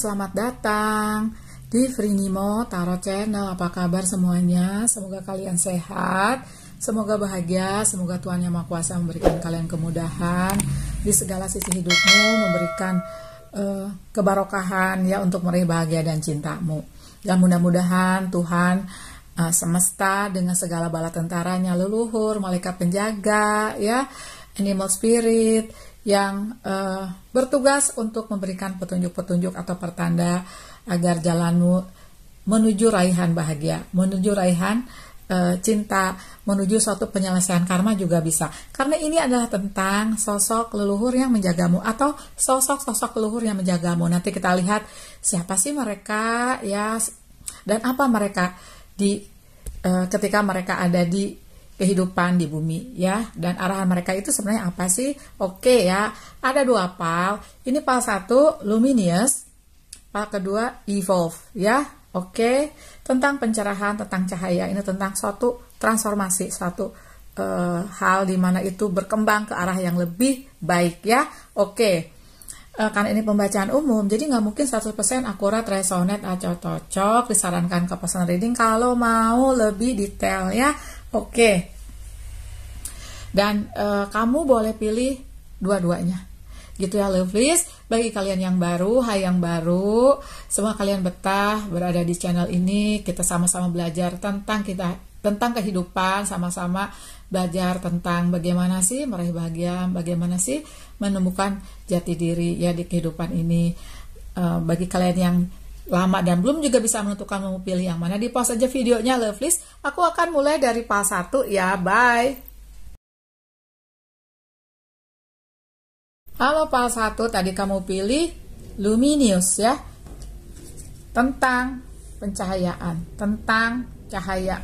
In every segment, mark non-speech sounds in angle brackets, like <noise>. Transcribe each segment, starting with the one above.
selamat datang di Frinimo Tarot Channel. Apa kabar semuanya? Semoga kalian sehat, semoga bahagia, semoga Tuhan Yang Maha Kuasa memberikan kalian kemudahan di segala sisi hidupmu, memberikan uh, kebarokahan ya untuk meraih bahagia dan cintamu. Dan mudah-mudahan Tuhan uh, semesta dengan segala bala tentaranya, leluhur, malaikat penjaga, ya, animal spirit, yang uh, bertugas untuk memberikan petunjuk-petunjuk atau pertanda agar jalanmu menuju raihan bahagia, menuju raihan uh, cinta, menuju suatu penyelesaian karma juga bisa. Karena ini adalah tentang sosok leluhur yang menjagamu atau sosok-sosok leluhur yang menjagamu. Nanti kita lihat siapa sih mereka ya dan apa mereka di uh, ketika mereka ada di kehidupan di bumi ya dan arahan mereka itu sebenarnya apa sih oke ya ada dua pal ini pal satu luminous pal kedua evolve ya oke tentang pencerahan tentang cahaya ini tentang suatu transformasi suatu uh, hal dimana itu berkembang ke arah yang lebih baik ya oke Eh, karena ini pembacaan umum, jadi nggak mungkin 100% akurat resonate, atau cocok. Disarankan ke personal reading kalau mau lebih detail ya. Oke. Okay. Dan e, kamu boleh pilih dua-duanya. Gitu ya Lovelies, bagi kalian yang baru, hai yang baru, semua kalian betah berada di channel ini, kita sama-sama belajar tentang kita tentang kehidupan sama-sama belajar tentang bagaimana sih meraih bahagia, bagaimana sih menemukan jati diri ya di kehidupan ini. Eh, bagi kalian yang lama dan belum juga bisa menentukan mau pilih yang mana, di pause aja videonya love list. Aku akan mulai dari pas 1 ya. Bye. Halo pas 1 tadi kamu pilih luminous ya. Tentang pencahayaan, tentang cahaya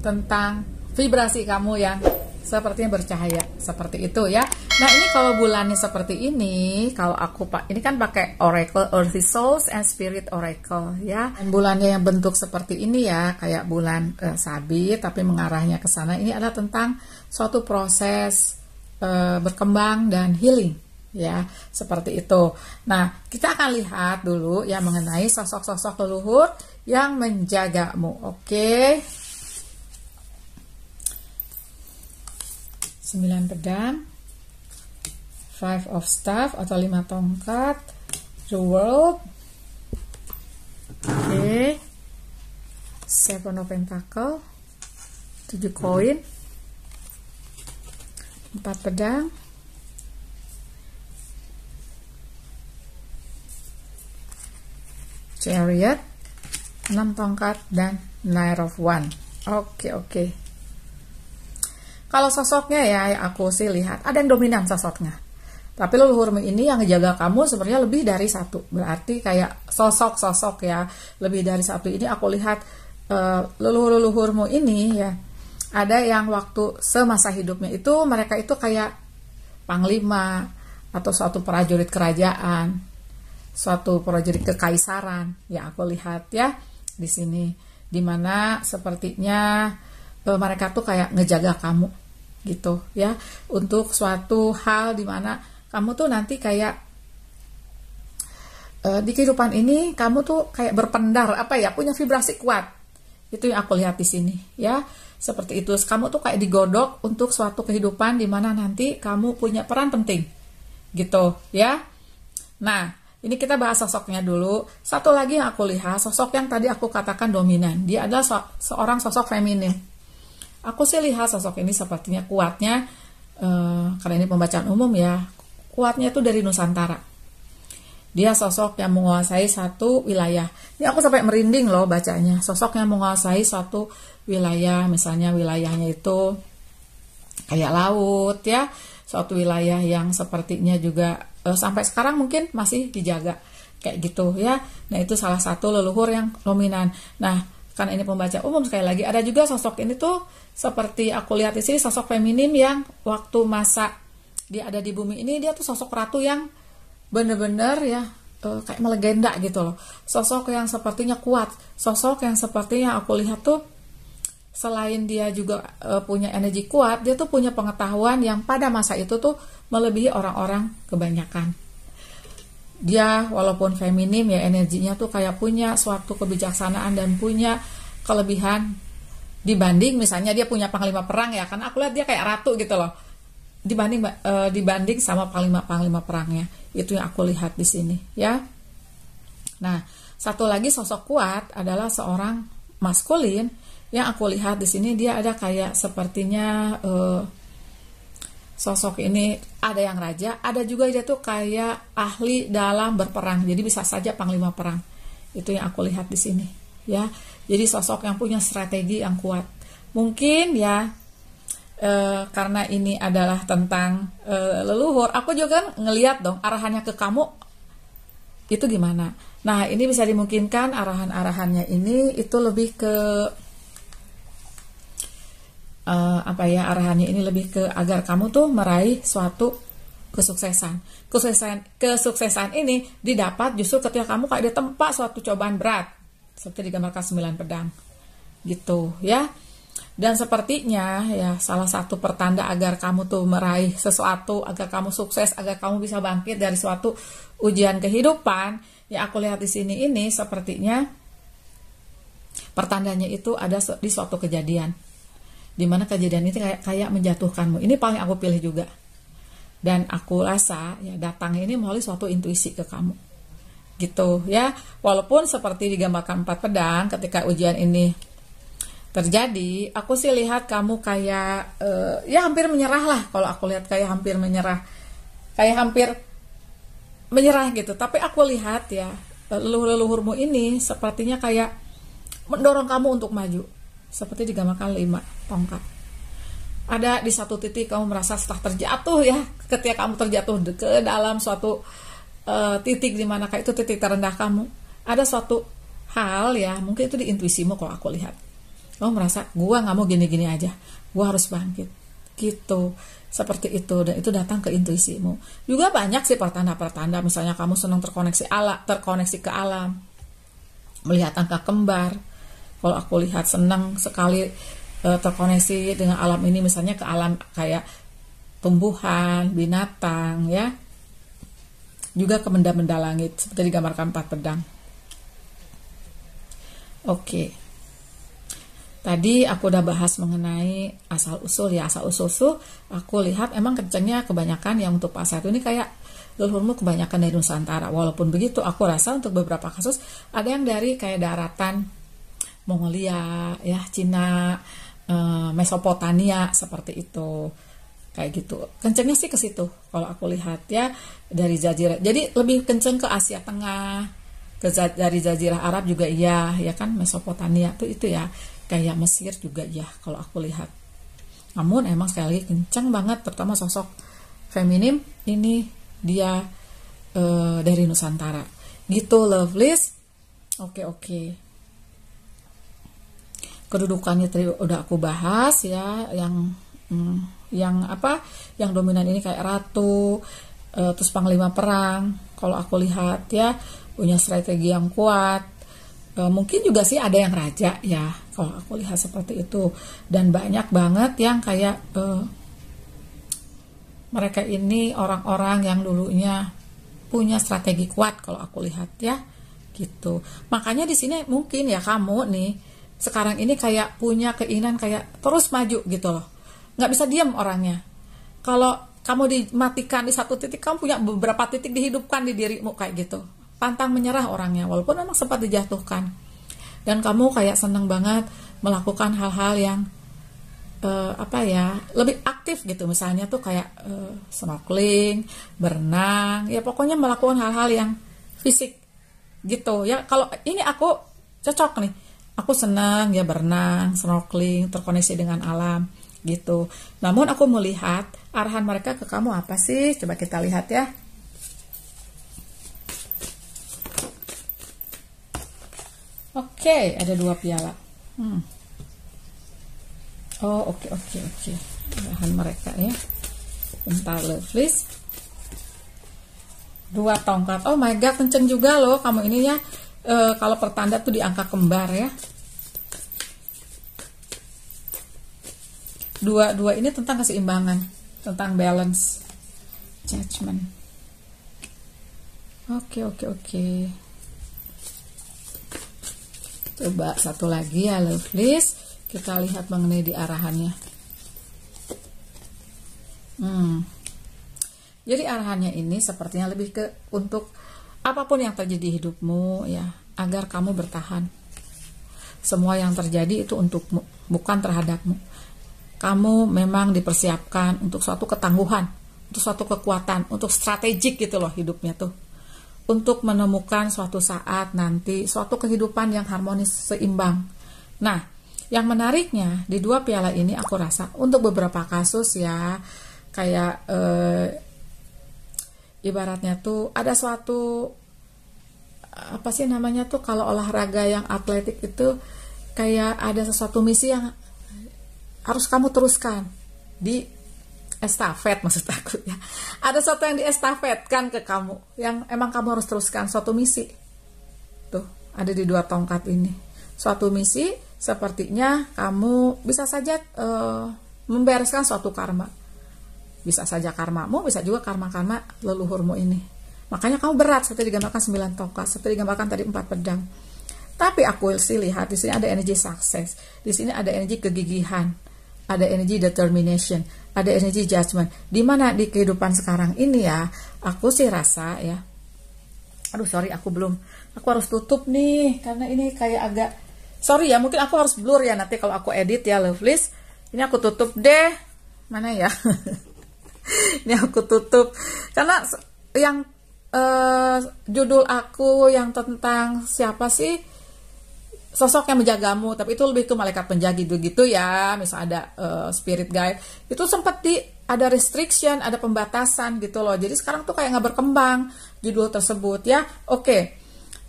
tentang vibrasi kamu yang sepertinya bercahaya seperti itu ya. Nah ini kalau bulannya seperti ini, kalau aku pak ini kan pakai oracle earthy souls and spirit oracle ya. bulannya yang bentuk seperti ini ya, kayak bulan eh, sabi tapi mengarahnya ke sana. Ini adalah tentang suatu proses eh, berkembang dan healing ya seperti itu. Nah kita akan lihat dulu ya mengenai sosok-sosok leluhur yang menjagamu. Oke. Okay? 9 pedang, 5 of staff atau 5 tongkat, the world, oke, okay. 7 of pentacle, 7 koin, 4 pedang, chariot, 6 tongkat, dan 9 of one. Oke, okay, oke. Okay. Kalau sosoknya ya aku sih lihat ada yang dominan sosoknya. Tapi leluhurmu ini yang ngejaga kamu sebenarnya lebih dari satu. Berarti kayak sosok-sosok ya lebih dari satu ini aku lihat uh, leluhur-leluhurmu ini ya ada yang waktu semasa hidupnya itu mereka itu kayak panglima atau suatu prajurit kerajaan, suatu prajurit kekaisaran ya aku lihat ya di sini dimana sepertinya eh, mereka tuh kayak ngejaga kamu gitu ya untuk suatu hal dimana kamu tuh nanti kayak uh, di kehidupan ini kamu tuh kayak berpendar apa ya punya vibrasi kuat itu yang aku lihat di sini ya seperti itu kamu tuh kayak digodok untuk suatu kehidupan dimana nanti kamu punya peran penting gitu ya nah ini kita bahas sosoknya dulu. Satu lagi yang aku lihat, sosok yang tadi aku katakan dominan. Dia adalah so seorang sosok feminin. Aku sih lihat sosok ini sepertinya kuatnya eh, karena ini pembacaan umum ya, kuatnya itu dari Nusantara. Dia sosok yang menguasai satu wilayah. Ini aku sampai merinding loh bacanya. Sosok yang menguasai satu wilayah, misalnya wilayahnya itu kayak laut ya, suatu wilayah yang sepertinya juga eh, sampai sekarang mungkin masih dijaga kayak gitu ya. Nah, itu salah satu leluhur yang dominan. Nah, karena ini pembaca umum sekali lagi ada juga sosok ini tuh seperti aku lihat di sini sosok feminim yang waktu masa dia ada di bumi ini dia tuh sosok ratu yang bener-bener ya eh, kayak melegenda gitu loh sosok yang sepertinya kuat sosok yang sepertinya aku lihat tuh selain dia juga eh, punya energi kuat dia tuh punya pengetahuan yang pada masa itu tuh melebihi orang-orang kebanyakan dia walaupun feminim ya energinya tuh kayak punya suatu kebijaksanaan dan punya kelebihan dibanding misalnya dia punya panglima perang ya karena aku lihat dia kayak ratu gitu loh dibanding e, dibanding sama panglima panglima perangnya itu yang aku lihat di sini ya nah satu lagi sosok kuat adalah seorang maskulin yang aku lihat di sini dia ada kayak sepertinya e, sosok ini ada yang raja, ada juga dia tuh kayak ahli dalam berperang. Jadi bisa saja panglima perang. Itu yang aku lihat di sini, ya. Jadi sosok yang punya strategi yang kuat. Mungkin ya e, karena ini adalah tentang e, leluhur, aku juga kan ngelihat dong arahannya ke kamu itu gimana. Nah, ini bisa dimungkinkan arahan-arahannya ini itu lebih ke uh, apa ya arahannya ini lebih ke agar kamu tuh meraih suatu kesuksesan. Kesuksesan kesuksesan ini didapat justru ketika kamu kayak di tempat suatu cobaan berat seperti digambarkan sembilan pedang. Gitu ya. Dan sepertinya ya salah satu pertanda agar kamu tuh meraih sesuatu, agar kamu sukses, agar kamu bisa bangkit dari suatu ujian kehidupan, ya aku lihat di sini ini sepertinya pertandanya itu ada di suatu kejadian dimana kejadian itu kayak, kayak menjatuhkanmu ini paling aku pilih juga dan aku rasa ya datang ini melalui suatu intuisi ke kamu gitu ya walaupun seperti digambarkan empat pedang ketika ujian ini terjadi aku sih lihat kamu kayak uh, ya hampir menyerah lah kalau aku lihat kayak hampir menyerah kayak hampir menyerah gitu tapi aku lihat ya eh, leluhur leluhurmu ini sepertinya kayak mendorong kamu untuk maju seperti digamakan lima tongkat. Ada di satu titik kamu merasa setelah terjatuh ya, ketika kamu terjatuh ke dalam suatu uh, titik di mana itu titik terendah kamu, ada suatu hal ya, mungkin itu di intuisimu kalau aku lihat. Kamu merasa gua nggak mau gini-gini aja, gua harus bangkit. Gitu. Seperti itu dan itu datang ke intuisimu. Juga banyak sih pertanda-pertanda misalnya kamu senang terkoneksi alam, terkoneksi ke alam, melihat angka kembar, kalau aku lihat senang sekali uh, terkoneksi dengan alam ini misalnya ke alam kayak tumbuhan binatang ya juga ke benda-benda langit seperti digambarkan empat pedang oke okay. Tadi aku udah bahas mengenai asal usul ya asal usul tuh aku lihat emang kencengnya kebanyakan yang untuk pasar ini kayak leluhurmu kebanyakan dari Nusantara. Walaupun begitu aku rasa untuk beberapa kasus ada yang dari kayak daratan Mongolia ya Cina eh, Mesopotamia seperti itu kayak gitu kencengnya sih ke situ kalau aku lihat ya dari jazirah jadi lebih kenceng ke Asia Tengah ke dari jazirah Arab juga iya ya kan Mesopotamia tuh itu ya kayak Mesir juga ya kalau aku lihat namun emang sekali lagi kenceng banget pertama sosok feminim ini dia e, dari Nusantara gitu lovelies oke okay, oke okay kedudukannya tadi udah aku bahas ya yang mm, yang apa yang dominan ini kayak ratu e, terus panglima perang kalau aku lihat ya punya strategi yang kuat e, mungkin juga sih ada yang raja ya kalau aku lihat seperti itu dan banyak banget yang kayak e, mereka ini orang-orang yang dulunya punya strategi kuat kalau aku lihat ya gitu makanya di sini mungkin ya kamu nih sekarang ini kayak punya keinginan kayak terus maju gitu loh nggak bisa diam orangnya kalau kamu dimatikan di satu titik kamu punya beberapa titik dihidupkan di dirimu kayak gitu pantang menyerah orangnya walaupun memang sempat dijatuhkan dan kamu kayak seneng banget melakukan hal-hal yang uh, apa ya lebih aktif gitu misalnya tuh kayak uh, snorkeling berenang ya pokoknya melakukan hal-hal yang fisik gitu ya kalau ini aku cocok nih aku senang ya berenang, snorkeling, terkoneksi dengan alam gitu. Namun aku melihat arahan mereka ke kamu apa sih? Coba kita lihat ya. Oke, okay, ada dua piala. Hmm. Oh, oke, okay, oke, okay, oke. Okay. Arahan mereka ya. Bentar, please. Dua tongkat. Oh my God, kenceng juga loh kamu ini ya e, kalau pertanda tuh di angka kembar ya. Dua, dua ini tentang keseimbangan, tentang balance, judgment. Oke, oke, oke. Coba satu lagi ya, lovelies. Kita lihat mengenai di arahannya. Hmm. Jadi arahannya ini sepertinya lebih ke untuk apapun yang terjadi hidupmu ya agar kamu bertahan semua yang terjadi itu untukmu bukan terhadapmu kamu memang dipersiapkan untuk suatu ketangguhan untuk suatu kekuatan untuk strategik gitu loh hidupnya tuh untuk menemukan suatu saat nanti suatu kehidupan yang harmonis seimbang nah yang menariknya di dua piala ini aku rasa untuk beberapa kasus ya kayak eh, ibaratnya tuh ada suatu apa sih namanya tuh kalau olahraga yang atletik itu kayak ada sesuatu misi yang harus kamu teruskan di estafet <laughs> maksud aku ya ada sesuatu yang di estafet kan ke kamu yang emang kamu harus teruskan suatu misi tuh ada di dua tongkat ini suatu misi sepertinya kamu bisa saja uh, membereskan suatu karma bisa saja karma karmamu bisa juga karma-karma leluhurmu ini makanya kamu berat seperti digambarkan sembilan tongkat seperti digambarkan tadi empat pedang tapi aku sih lihat di sini ada energi sukses di sini ada energi kegigihan ada energi determination ada energi judgment di mana di kehidupan sekarang ini ya aku sih rasa ya aduh sorry aku belum aku harus tutup nih karena ini kayak agak sorry ya mungkin aku harus blur ya nanti kalau aku edit ya lovelies ini aku tutup deh mana ya <laughs> <laughs> ini aku tutup karena yang uh, judul aku yang tentang siapa sih sosok yang menjagamu tapi itu lebih ke malaikat penjaga gitu gitu ya misal ada uh, spirit guide itu sempat di ada restriction ada pembatasan gitu loh jadi sekarang tuh kayak nggak berkembang judul tersebut ya oke okay.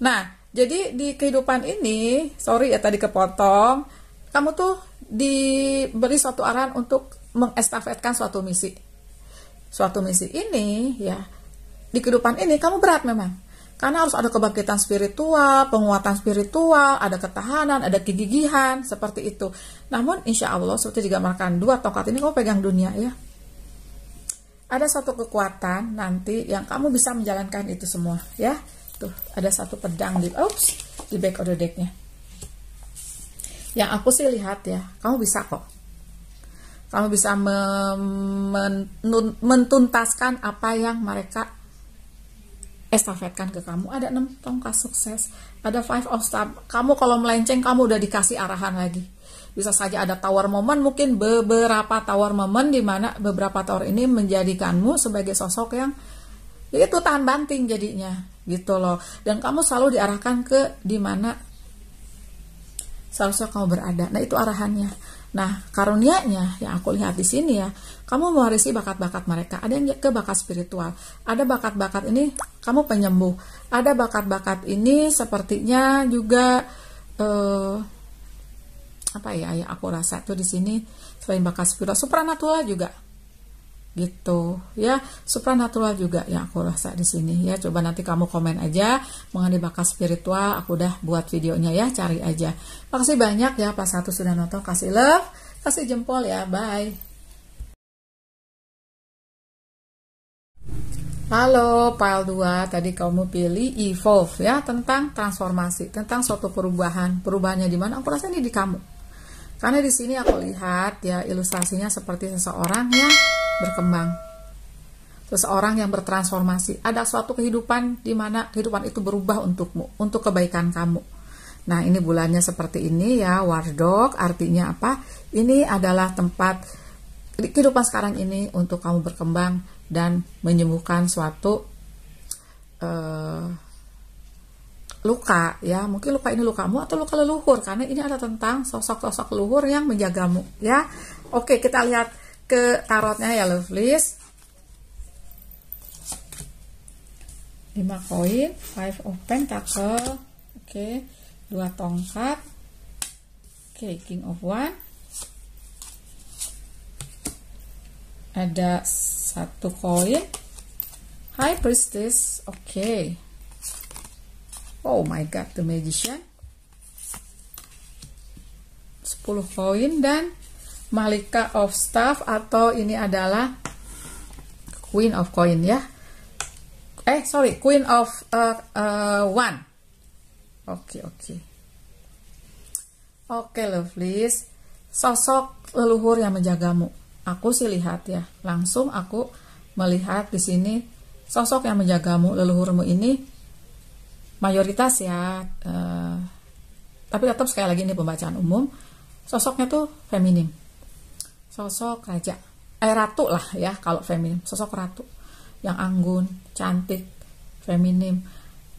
nah jadi di kehidupan ini sorry ya tadi kepotong kamu tuh diberi suatu arahan untuk mengestafetkan suatu misi suatu misi ini ya di kehidupan ini kamu berat memang karena harus ada kebangkitan spiritual, penguatan spiritual, ada ketahanan, ada kegigihan, seperti itu. Namun insya Allah seperti makan dua tongkat ini kamu pegang dunia ya. Ada satu kekuatan nanti yang kamu bisa menjalankan itu semua ya. Tuh ada satu pedang di, oops, di back of the decknya. Yang aku sih lihat ya, kamu bisa kok kamu bisa mentuntaskan apa yang mereka estafetkan ke kamu ada enam tongkat sukses ada five of star kamu kalau melenceng kamu udah dikasih arahan lagi bisa saja ada tower momen mungkin beberapa tower momen di mana beberapa tower ini menjadikanmu sebagai sosok yang itu tahan banting jadinya gitu loh dan kamu selalu diarahkan ke di mana seharusnya kamu berada nah itu arahannya Nah, karunianya yang aku lihat di sini ya, kamu mewarisi bakat-bakat mereka. Ada yang ke bakat spiritual, ada bakat-bakat ini kamu penyembuh, ada bakat-bakat ini sepertinya juga eh, apa ya? Yang aku rasa tuh di sini selain bakat spiritual, supranatural juga gitu ya supranatural juga yang aku rasa di sini ya coba nanti kamu komen aja mengenai bakat spiritual aku udah buat videonya ya cari aja makasih banyak ya pas satu sudah nonton kasih love kasih jempol ya bye Halo, file 2. Tadi kamu pilih evolve ya, tentang transformasi, tentang suatu perubahan. Perubahannya di mana? Aku rasa ini di kamu. Karena di sini aku lihat ya ilustrasinya seperti seseorang yang berkembang. Seseorang yang bertransformasi. Ada suatu kehidupan di mana kehidupan itu berubah untukmu, untuk kebaikan kamu. Nah, ini bulannya seperti ini ya, Wardog, artinya apa? Ini adalah tempat kehidupan sekarang ini untuk kamu berkembang dan menyembuhkan suatu uh, luka ya mungkin luka ini lukamu atau luka leluhur karena ini ada tentang sosok-sosok leluhur yang menjagamu ya oke kita lihat ke tarotnya ya Lovelies 5 koin 5 of pentacle oke dua tongkat oke king of one ada satu koin high priestess oke Oh my god, the magician. 10 koin dan Malika of Staff atau ini adalah Queen of Coin ya. Eh, sorry, Queen of uh, uh, One. Oke, okay, oke. Okay. Oke, okay, lovelies. Sosok leluhur yang menjagamu. Aku sih lihat ya. Langsung aku melihat di sini sosok yang menjagamu leluhurmu ini mayoritas ya eh, tapi tetap sekali lagi ini pembacaan umum sosoknya tuh feminim sosok raja eh ratu lah ya kalau feminim sosok ratu yang anggun cantik feminim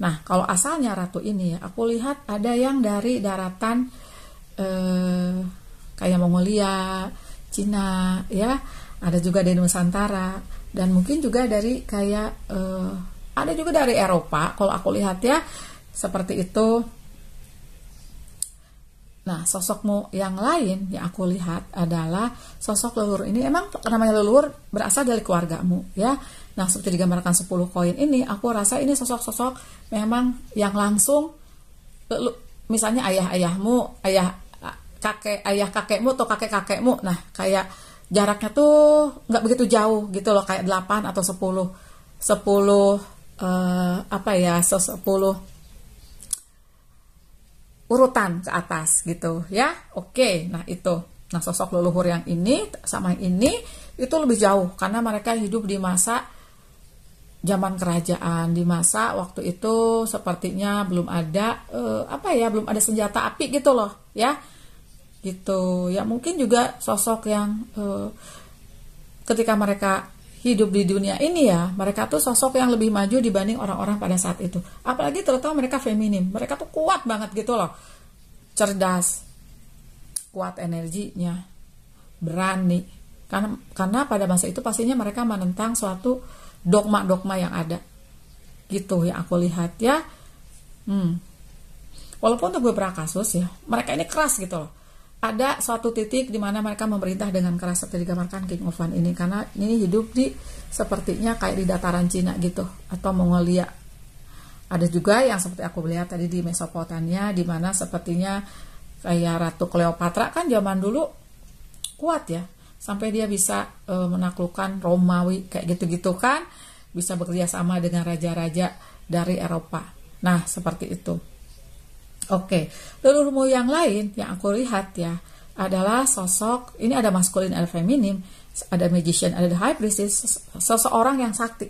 nah kalau asalnya ratu ini ya aku lihat ada yang dari daratan eh, kayak Mongolia Cina ya ada juga dari Nusantara dan mungkin juga dari kayak eh, ada juga dari Eropa kalau aku lihat ya seperti itu Nah, sosokmu yang lain yang aku lihat adalah sosok leluhur ini emang namanya leluhur berasal dari keluargamu ya. Nah, seperti digambarkan 10 koin ini, aku rasa ini sosok-sosok memang yang langsung misalnya ayah-ayahmu, ayah kakek ayah kakekmu atau kakek kakekmu. Nah, kayak jaraknya tuh nggak begitu jauh gitu loh, kayak 8 atau 10 10 uh, apa ya sepuluh urutan ke atas gitu ya oke okay, nah itu nah sosok leluhur yang ini sama yang ini itu lebih jauh karena mereka hidup di masa zaman kerajaan di masa waktu itu sepertinya belum ada uh, apa ya belum ada senjata api gitu loh ya gitu ya mungkin juga sosok yang uh, ketika mereka hidup di dunia ini ya, mereka tuh sosok yang lebih maju dibanding orang-orang pada saat itu. Apalagi terutama mereka feminim, mereka tuh kuat banget gitu loh, cerdas, kuat energinya, berani. Karena, karena pada masa itu pastinya mereka menentang suatu dogma-dogma yang ada. Gitu ya aku lihat ya. Hmm. Walaupun tuh gue kasus ya, mereka ini keras gitu loh ada suatu titik di mana mereka memerintah dengan keras seperti digambarkan King of ini karena ini hidup di sepertinya kayak di dataran Cina gitu atau Mongolia. Ada juga yang seperti aku lihat tadi di Mesopotamia di mana sepertinya kayak Ratu Cleopatra kan zaman dulu kuat ya sampai dia bisa e, menaklukkan Romawi kayak gitu-gitu kan bisa bekerja sama dengan raja-raja dari Eropa. Nah, seperti itu. Oke, leluhurmu yang lain yang aku lihat ya adalah sosok ini ada maskulin ada feminim ada magician ada the high priestess seseorang yang sakti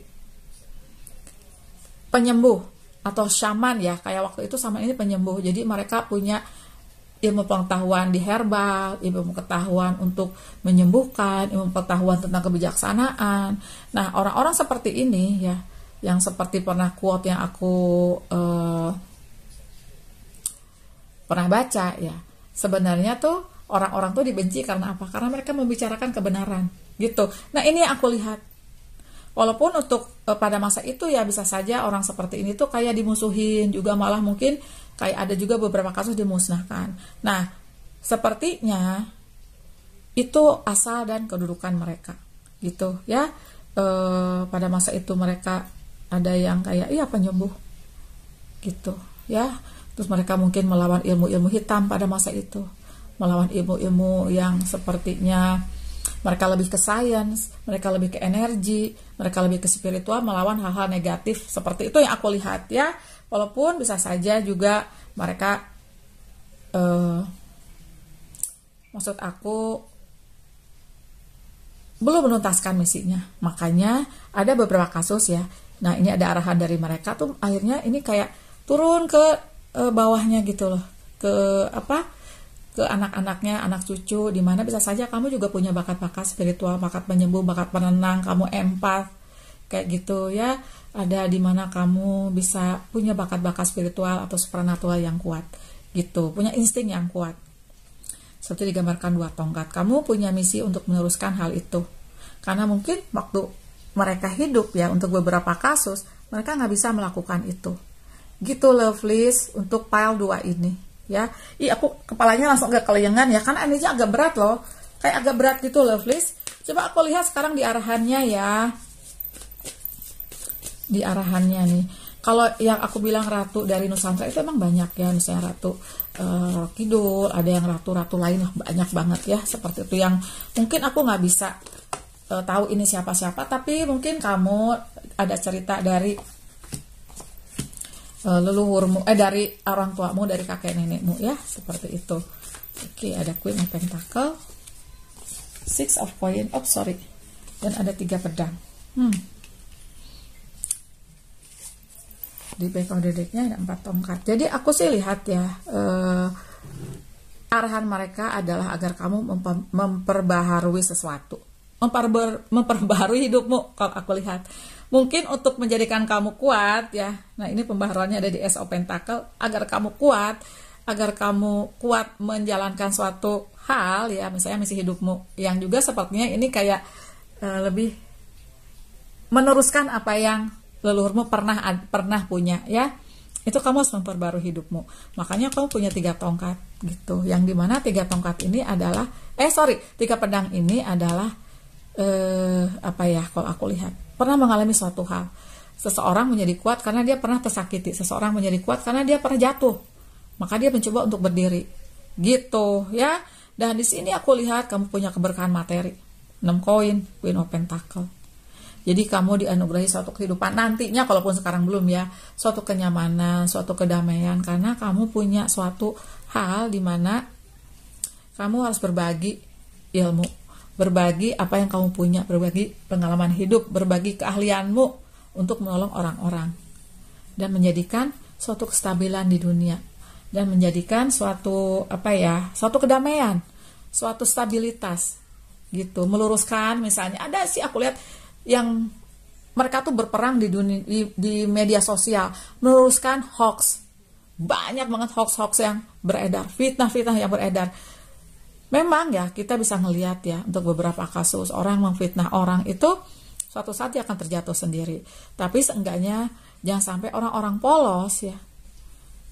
penyembuh atau shaman ya kayak waktu itu sama ini penyembuh jadi mereka punya ilmu pengetahuan di herbal ilmu pengetahuan untuk menyembuhkan ilmu pengetahuan tentang kebijaksanaan nah orang-orang seperti ini ya yang seperti pernah quote yang aku uh, pernah baca ya sebenarnya tuh orang-orang tuh dibenci karena apa karena mereka membicarakan kebenaran gitu nah ini yang aku lihat walaupun untuk e, pada masa itu ya bisa saja orang seperti ini tuh kayak dimusuhin juga malah mungkin kayak ada juga beberapa kasus dimusnahkan nah sepertinya itu asal dan kedudukan mereka gitu ya e, pada masa itu mereka ada yang kayak iya penyembuh gitu ya Terus mereka mungkin melawan ilmu-ilmu hitam pada masa itu, melawan ilmu-ilmu yang sepertinya mereka lebih ke sains, mereka lebih ke energi, mereka lebih ke spiritual melawan hal-hal negatif seperti itu yang aku lihat ya. Walaupun bisa saja juga mereka eh, maksud aku belum menuntaskan misinya. Makanya ada beberapa kasus ya. Nah, ini ada arahan dari mereka tuh akhirnya ini kayak turun ke e, bawahnya gitu loh ke apa ke anak-anaknya anak cucu dimana bisa saja kamu juga punya bakat-bakat spiritual bakat penyembuh bakat penenang kamu empat kayak gitu ya ada dimana kamu bisa punya bakat-bakat spiritual atau supernatural yang kuat gitu punya insting yang kuat seperti digambarkan dua tongkat kamu punya misi untuk meneruskan hal itu karena mungkin waktu mereka hidup ya untuk beberapa kasus mereka nggak bisa melakukan itu gitu lovelies untuk pile 2 ini ya i aku kepalanya langsung agak kelengan ya karena energinya agak berat loh kayak agak berat gitu lovelies coba aku lihat sekarang di arahannya ya di arahannya nih kalau yang aku bilang ratu dari Nusantara itu emang banyak ya misalnya ratu uh, kidul ada yang ratu-ratu lain lah banyak banget ya seperti itu yang mungkin aku nggak bisa uh, tahu ini siapa-siapa tapi mungkin kamu ada cerita dari Eh, leluhurmu eh dari orang tuamu dari kakek nenekmu ya seperti itu oke ada queen of pentacle six of coin oh sorry dan ada tiga pedang hmm. di back of the decknya ada empat tongkat jadi aku sih lihat ya eh, arahan mereka adalah agar kamu memper memperbaharui sesuatu memperber memperbaharui hidupmu kalau aku lihat Mungkin untuk menjadikan kamu kuat ya. Nah, ini pembaharuannya ada di SO Pentacle agar kamu kuat, agar kamu kuat menjalankan suatu hal ya, misalnya misi hidupmu yang juga sepertinya ini kayak uh, lebih meneruskan apa yang leluhurmu pernah pernah punya ya itu kamu harus memperbarui hidupmu makanya kamu punya tiga tongkat gitu yang dimana tiga tongkat ini adalah eh sorry tiga pedang ini adalah eh, apa ya kalau aku lihat pernah mengalami suatu hal. Seseorang menjadi kuat karena dia pernah tersakiti, seseorang menjadi kuat karena dia pernah jatuh. Maka dia mencoba untuk berdiri. Gitu ya. Dan di sini aku lihat kamu punya keberkahan materi. 6 koin, Queen of Pentacle. Jadi kamu dianugerahi suatu kehidupan nantinya kalaupun sekarang belum ya, suatu kenyamanan, suatu kedamaian karena kamu punya suatu hal di mana kamu harus berbagi ilmu berbagi apa yang kamu punya, berbagi pengalaman hidup, berbagi keahlianmu untuk menolong orang-orang dan menjadikan suatu kestabilan di dunia dan menjadikan suatu apa ya, suatu kedamaian, suatu stabilitas gitu, meluruskan misalnya ada sih aku lihat yang mereka tuh berperang di dunia di, di media sosial meluruskan hoax banyak banget hoax-hoax yang beredar, fitnah-fitnah yang beredar memang ya kita bisa ngelihat ya untuk beberapa kasus orang memfitnah orang itu suatu saat dia akan terjatuh sendiri. Tapi seenggaknya jangan sampai orang-orang polos ya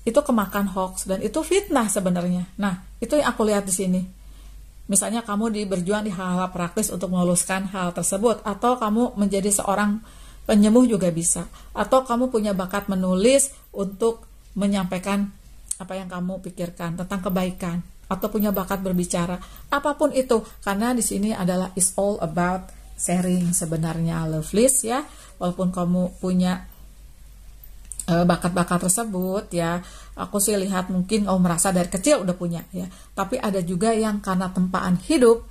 itu kemakan hoax dan itu fitnah sebenarnya. Nah, itu yang aku lihat di sini. Misalnya kamu di berjuang di hal-hal praktis untuk meluluskan hal tersebut atau kamu menjadi seorang penyembuh juga bisa atau kamu punya bakat menulis untuk menyampaikan apa yang kamu pikirkan tentang kebaikan atau punya bakat berbicara, apapun itu karena di sini adalah is all about sharing sebenarnya list ya. Walaupun kamu punya eh, bakat-bakat tersebut ya aku sih lihat mungkin oh merasa dari kecil udah punya ya tapi ada juga yang karena tempaan hidup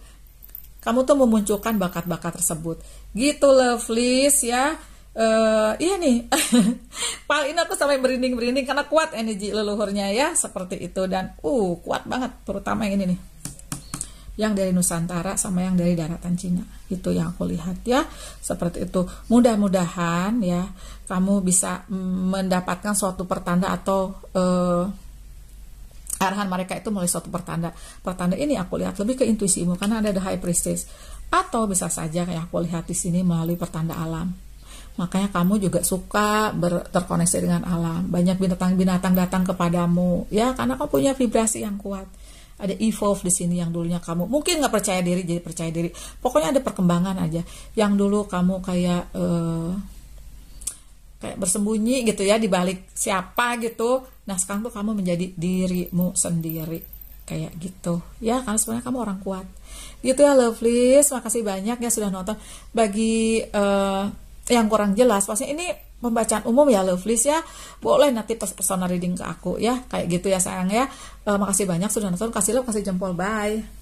kamu tuh memunculkan bakat-bakat tersebut gitu list ya uh, iya nih <laughs> paling aku sampai merinding-merinding karena kuat energi leluhurnya ya seperti itu dan uh kuat banget terutama yang ini nih yang dari Nusantara sama yang dari daratan Cina itu yang aku lihat ya seperti itu mudah-mudahan ya kamu bisa mm, mendapatkan suatu pertanda atau uh, arahan mereka itu melalui suatu pertanda pertanda ini aku lihat lebih ke intuisimu karena ada the high priestess atau bisa saja kayak aku lihat di sini melalui pertanda alam makanya kamu juga suka ber, terkoneksi dengan alam. Banyak binatang-binatang datang kepadamu, ya karena kamu punya vibrasi yang kuat. Ada evolve di sini yang dulunya kamu mungkin nggak percaya diri jadi percaya diri. Pokoknya ada perkembangan aja. Yang dulu kamu kayak eh, kayak bersembunyi gitu ya di balik siapa gitu. Nah sekarang tuh kamu menjadi dirimu sendiri kayak gitu ya karena sebenarnya kamu orang kuat gitu ya lovelies makasih banyak ya sudah nonton bagi uh, yang kurang jelas pasti ini pembacaan umum ya Lovelies ya boleh nanti personal reading ke aku ya kayak gitu ya sayang ya e, makasih banyak sudah nonton kasih love kasih jempol bye